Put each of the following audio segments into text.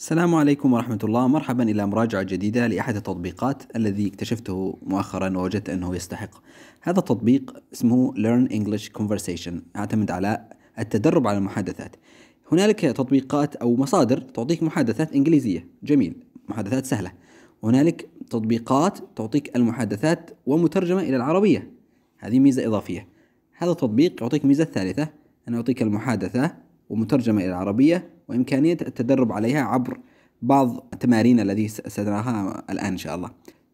السلام عليكم ورحمة الله مرحبا إلى مراجعة جديدة لأحد التطبيقات الذي اكتشفته مؤخرا ووجدت أنه يستحق هذا التطبيق اسمه Learn English Conversation يعتمد على التدرب على المحادثات هنالك تطبيقات أو مصادر تعطيك محادثات إنجليزية جميل محادثات سهلة هنالك تطبيقات تعطيك المحادثات ومترجمة إلى العربية هذه ميزة إضافية هذا التطبيق يعطيك ميزة ثالثة أنه يعطيك المحادثة ومترجمة إلى العربية وإمكانية التدرب عليها عبر بعض التمارين التي سنراها الآن إن شاء الله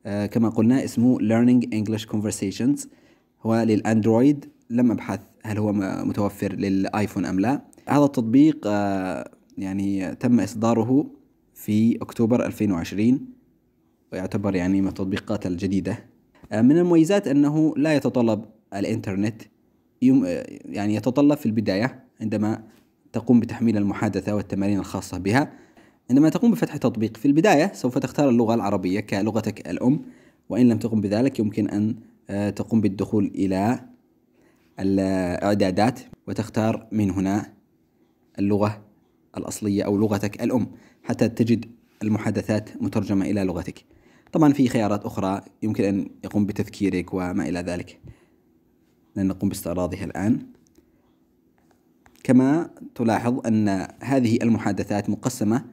آه كما قلنا اسمه Learning English Conversations هو للأندرويد لم أبحث هل هو متوفر للآيفون أم لا هذا التطبيق آه يعني تم إصداره في أكتوبر 2020 ويعتبر يعني من التطبيقات الجديدة آه من المميزات أنه لا يتطلب الإنترنت يعني يتطلب في البداية عندما تقوم بتحميل المحادثة والتمارين الخاصة بها عندما تقوم بفتح تطبيق في البداية سوف تختار اللغة العربية كلغتك الأم وإن لم تقم بذلك يمكن أن آه، تقوم بالدخول إلى الإعدادات وتختار من هنا اللغة الأصلية أو لغتك الأم حتى تجد المحادثات مترجمة إلى لغتك طبعا في خيارات أخرى يمكن أن يقوم بتذكيرك وما إلى ذلك لن نقوم باستعراضها الآن كما تلاحظ أن هذه المحادثات مقسمة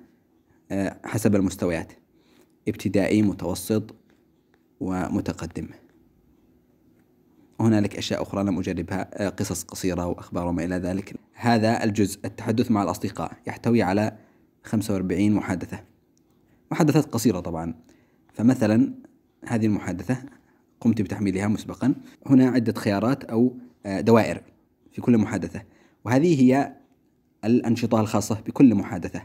آه، حسب المستويات ابتدائي متوسط ومتقدم هنالك أشياء أخرى لم أجربها آه، قصص قصيرة وأخبار وما إلى ذلك هذا الجزء التحدث مع الأصدقاء يحتوي على 45 محادثة محادثات قصيرة طبعا فمثلا هذه المحادثة قمت بتحميلها مسبقا هنا عدة خيارات أو آه، دوائر في كل محادثة وهذه هي الأنشطة الخاصة بكل محادثة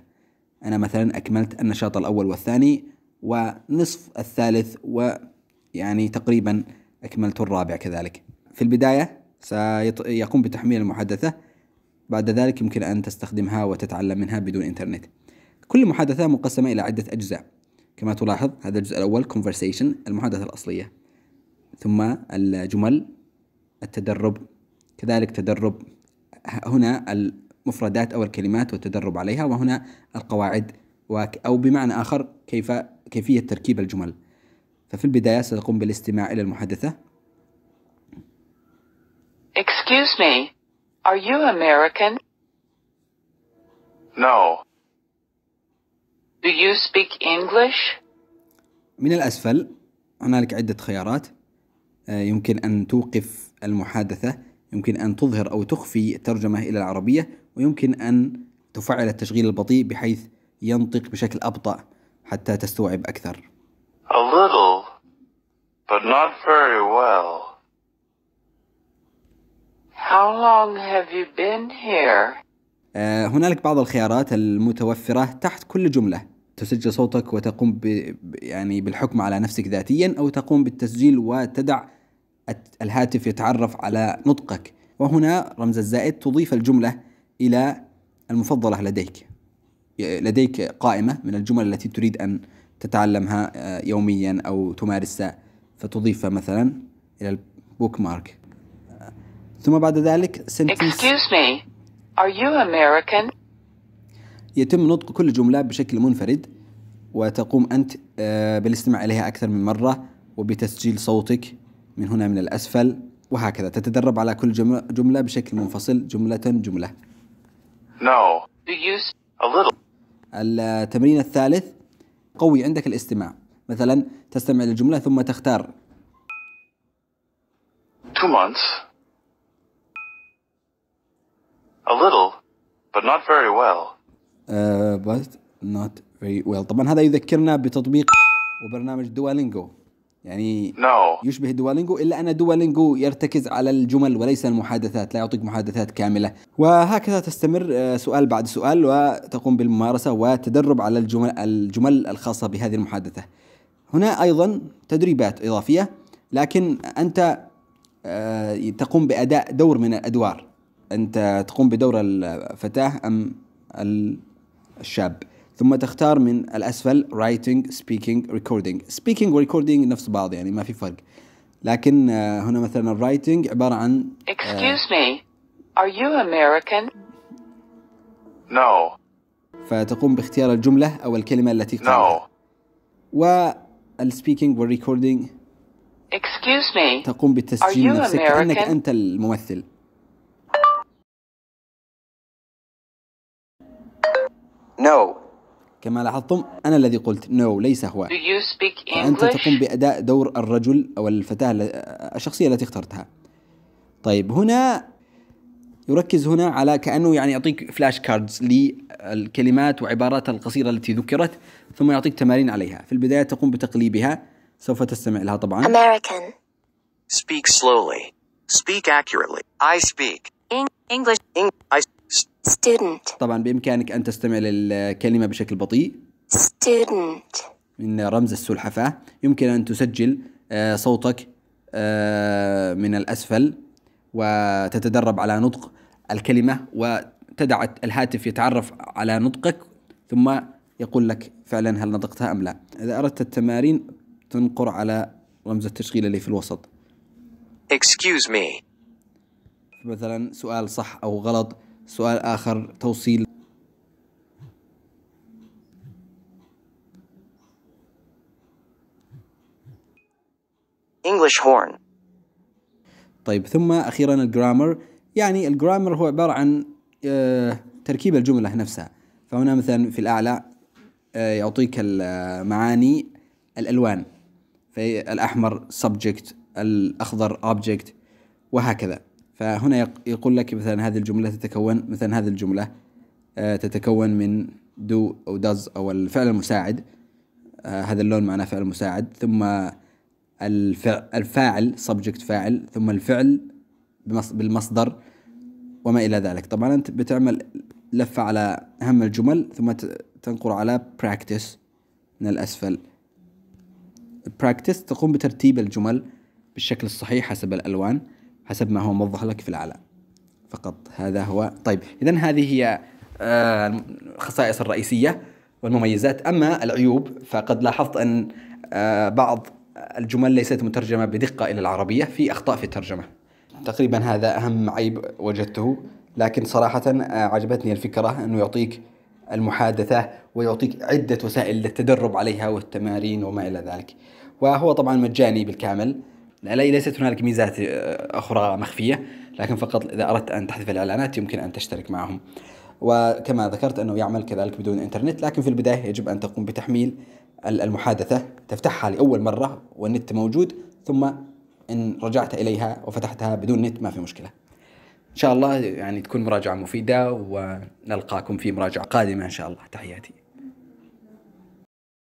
أنا مثلا أكملت النشاط الأول والثاني ونصف الثالث ويعني تقريبا أكملت الرابع كذلك في البداية سيقوم بتحميل المحادثة بعد ذلك يمكن أن تستخدمها وتتعلم منها بدون إنترنت كل محادثة مقسمة إلى عدة أجزاء كما تلاحظ هذا الجزء الأول conversation المحادثة الأصلية ثم الجمل التدرب كذلك تدرب هنا المفردات أو الكلمات والتدرب عليها وهنا القواعد أو بمعنى آخر كيف كيفية تركيب الجمل ففي البداية ستقوم بالاستماع إلى المحادثة Excuse me, are you American? No. Do you speak English? من الأسفل هنالك عدة خيارات آه، يمكن أن توقف المحادثة يمكن أن تظهر أو تخفي الترجمة إلى العربية ويمكن أن تفعل التشغيل البطيء بحيث ينطق بشكل أبطأ حتى تستوعب أكثر. A little, but not very well. How long have you been here? آه، هنالك بعض الخيارات المتوفرة تحت كل جملة تسجل صوتك وتقوم ب... يعني بالحكم على نفسك ذاتيا أو تقوم بالتسجيل وتدع الهاتف يتعرف على نطقك وهنا رمز الزائد تضيف الجملة إلى المفضلة لديك لديك قائمة من الجمل التي تريد أن تتعلمها آه، يوميا أو تمارسها فتضيفها مثلا إلى البوك مارك ثم بعد ذلك Excuse me. Are you American? يتم نطق كل جملة بشكل منفرد وتقوم أنت آه، بالاستماع إليها أكثر من مرة وبتسجيل صوتك من هنا من الأسفل وهكذا تتدرب على كل جملة بشكل منفصل جملة جملة no. التمرين الثالث قوي عندك الاستماع مثلا تستمع للجملة ثم تختار two months a little but not very well uh, but not very well طبعا هذا يذكرنا بتطبيق وبرنامج دوالينجو يعني no. يشبه دوالينجو إلا أن دوالينجو يرتكز على الجمل وليس المحادثات لا يعطيك محادثات كاملة وهكذا تستمر آه، سؤال بعد سؤال وتقوم بالممارسة وتدرب على الجمل, الجمل الخاصة بهذه المحادثة هنا أيضا تدريبات إضافية لكن أنت آه، تقوم بأداء دور من الأدوار أنت تقوم بدور الفتاة أم الشاب ثم تختار من الأسفل writing speaking recording speaking و recording نفس بعض يعني ما في فرق لكن آه، هنا مثلا الرايتنج عبارة عن آه، excuse me are you American no فتقوم باختيار الجملة أو الكلمة التي no والسبيكينج Recording excuse me تقوم بالتسجيل نفسك أنك أنت الممثل No. كما لاحظتم أنا الذي قلت نو no, ليس هو أنت تقوم بأداء دور الرجل أو الفتاة الشخصية التي اخترتها طيب هنا يركز هنا على كأنه يعني يعطيك فلاش كاردز للكلمات وعباراتها القصيرة التي ذكرت ثم يعطيك تمارين عليها في البداية تقوم بتقليبها سوف تستمع لها طبعا American Speak slowly Speak accurately I speak English I student طبعا بإمكانك أن تستمع للكلمة بشكل بطيء student من رمز السلحفاة يمكن أن تسجل آه، صوتك آه، من الأسفل وتتدرب على نطق الكلمة وتدع الهاتف يتعرف على نطقك ثم يقول لك فعلا هل نطقتها أم لا إذا أردت التمارين تنقر على رمز التشغيل اللي في الوسط Excuse me مثلا سؤال صح أو غلط سؤال آخر توصيل English horn طيب ثم أخيرا الجرامر يعني الجرامر هو عبارة عن آه، تركيب الجملة نفسها فهنا مثلا في الأعلى آه، يعطيك المعاني آه، الألوان فالأحمر subject الأخضر object وهكذا فهنا يقول لك مثلا هذه الجملة تتكون مثلا هذه الجملة آه، تتكون من do أو does أو الفعل المساعد آه، هذا اللون معناه فعل مساعد ثم الفاعل subject فاعل ثم الفعل بالمصدر وما إلى ذلك طبعا أنت بتعمل لفة على أهم الجمل ثم تنقر على practice من الأسفل practice تقوم بترتيب الجمل بالشكل الصحيح حسب الألوان حسب ما هو موضح لك في الاعلى فقط هذا هو طيب إذا هذه هي آه، الخصائص الرئيسية والمميزات أما العيوب فقد لاحظت أن آه، بعض الجمل ليست مترجمة بدقة إلى العربية في أخطاء في الترجمة تقريبا هذا أهم عيب وجدته لكن صراحة آه، عجبتني الفكرة أنه يعطيك المحادثة ويعطيك عدة وسائل للتدرب عليها والتمارين وما إلى ذلك وهو طبعا مجاني بالكامل ليست هنالك ميزات آه، أخرى مخفية لكن فقط إذا أردت أن تحذف الإعلانات يمكن أن تشترك معهم وكما ذكرت أنه يعمل كذلك بدون إنترنت لكن في البداية يجب أن تقوم بتحميل المحادثة تفتحها لأول مرة والنت موجود ثم إن رجعت إليها وفتحتها بدون نت ما في مشكلة إن شاء الله يعني تكون مراجعة مفيدة ونلقاكم في مراجعة قادمة إن شاء الله تحياتي